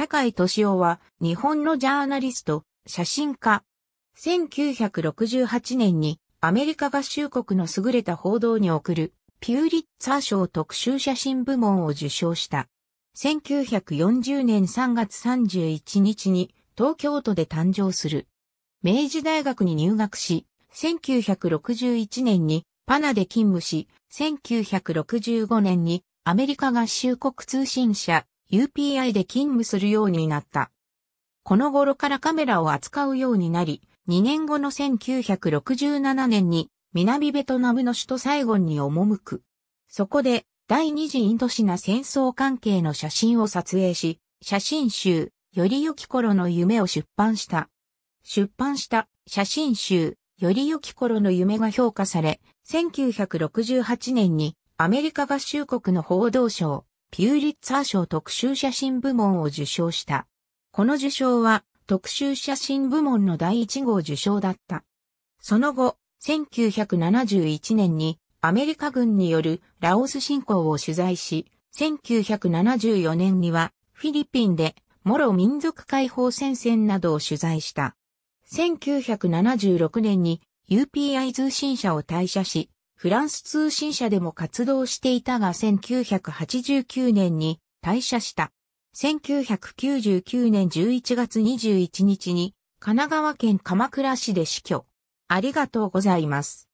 坂井敏夫は日本のジャーナリスト、写真家。1968年にアメリカ合衆国の優れた報道に送るピューリッツァー賞特集写真部門を受賞した。1940年3月31日に東京都で誕生する。明治大学に入学し、1961年にパナで勤務し、1965年にアメリカ合衆国通信社 UPI で勤務するようになった。この頃からカメラを扱うようになり、2年後の1967年に南ベトナムの首都サイゴンに赴く。そこで第二次インドシナ戦争関係の写真を撮影し、写真集、より良き頃の夢を出版した。出版した写真集、より良き頃の夢が評価され、1968年にアメリカ合衆国の報道賞、ピューリッツァー賞特集写真部門を受賞した。この受賞は特集写真部門の第1号受賞だった。その後、1971年にアメリカ軍によるラオス侵攻を取材し、1974年にはフィリピンでモロ民族解放戦線などを取材した。1976年に UPI 通信社を退社し、フランス通信社でも活動していたが1989年に退社した。1999年11月21日に神奈川県鎌倉市で死去。ありがとうございます。